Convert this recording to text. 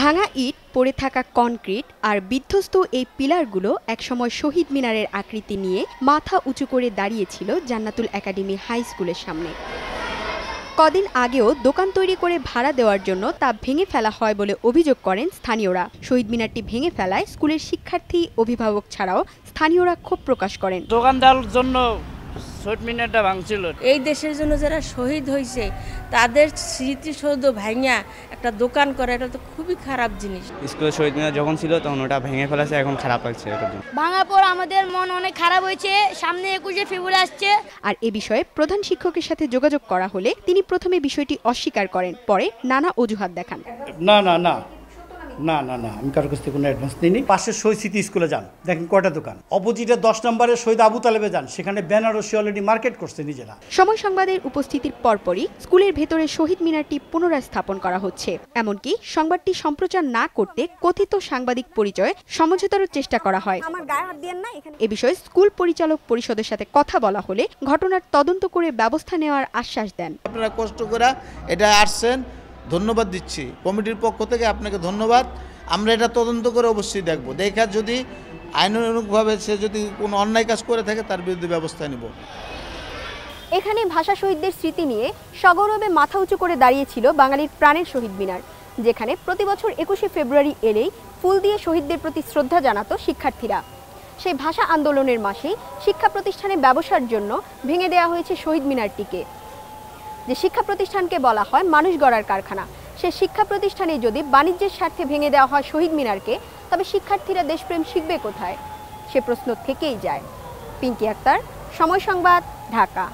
ভাঙা ইট পড়ে থাকা কনক্রিট আর বিধ্বস্ত এই পিলারগুলো একসময় শহীদ মিনারের আকৃতি নিয়ে মাথা উঁচু করে দাঁড়িয়েছিল জান্নাতুল একাডেমি হাই স্কুলের সামনে কদিন আগেও দোকান তৈরি করে ভাড়া দেওয়ার জন্য তা ভেঙে ফেলা হয় বলে অভিযোগ করেন স্থানীয়রা শহীদ মিনারটি ভেঙে ফেলায় স্কুলের শিক্ষার্থী অভিভাবক ছাড়াও স্থানীয়রা ক্ষোভ প্রকাশ করেন দোকান দেওয়ার জন্য শহীদ মিনারটা ভাঙছিল এই দেশের জন্য যারা শহীদ হয়েছে তাদের স্মৃতিসৌধ ভাঙা একটা দোকান করা এটা তো খুবই খারাপ জিনিস স্কুল শহীদ মিনার যখন ছিল তখন ওটা ভেঙে ফেলাছে এখন খারাপ লাগছে ভাঙার পর আমাদের মন অনেক খারাপ হয়েছে সামনে একুশে ফেব্রুয়ারি আসছে আর এ বিষয়ে প্রধান শিক্ষকের সাথে যোগাযোগ করা হলে তিনি প্রথমে বিষয়টি অস্বীকার করেন পরে নানা অজুহাত দেখান না না না না না না আমি কারোর কাছ থেকে কোনো অ্যাডভান্স নিইনি পাশের শহীদ স্মৃতি স্কুলে যান দেখেন কয়টা দোকান অপোজিটে দশ নম্বরে শহীদ আবু তালেবে যান সেখানে ব্যানারসি অলরেডি মার্কেট করছে নিজেরা সময় সংবাদের উপস্থিতির পরপরই স্কুলের ভেতরে শহীদ মিনারটি পুনরায় স্থাপন করা হচ্ছে এমনকি সংবাদটি সম্প্রচার না করতে কথিত সাংবাদিক পরিচয়ে সমঝোতারও চেষ্টা করা হয় এ বিষয়ে স্কুল পরিচালক পরিষদের সাথে কথা বলা হলে ঘটনার তদন্ত করে ব্যবস্থা নেওয়ার আশ্বাস দেন আপনারা কষ্ট করে এটা আসছেন ধন্যবাদ দিচ্ছি কমিটির পক্ষ থেকে আপনাকে ধন্যবাদ আমরা এটা তদন্ত করে অবশ্যই দেখব দেখা যদি আইনানুকভাবে সে যদি কোনো অন্যায় কাজ করে থাকে তার বিরুদ্ধে ব্যবস্থা নেব এখানে ভাষা শহীদদের স্মৃতি নিয়ে সগৌরবে মাথা উঁচু করে দাঁড়িয়েছিল বাঙালির প্রাণের শহীদ মিনার যেখানে প্রতি বছর একুশে ফেব্রুয়ারি এলেই ফুল দিয়ে শহীদদের প্রতি শ্রদ্ধা জানাতো শিক্ষার্থীরা সেই ভাষা আন্দোলনের মাসেই শিক্ষা প্রতিষ্ঠানে ব্যবসার জন্য ভেঙে দেয়া হয়েছে শহীদ মিনারটিকে যে শিক্ষা প্রতিষ্ঠানকে বলা হয় মানুষ গড়ার কারখানা সে শিক্ষা প্রতিষ্ঠানে যদি বাণিজ্যের স্বার্থে ভেঙে দেওয়া হয় শহীদ মিনারকে তবে শিক্ষার্থীরা দেশপ্রেম শিখবে কোথায় সে প্রশ্ন থেকেই যায় পিঙ্কি আক্তার সময় সংবাদ ঢাকা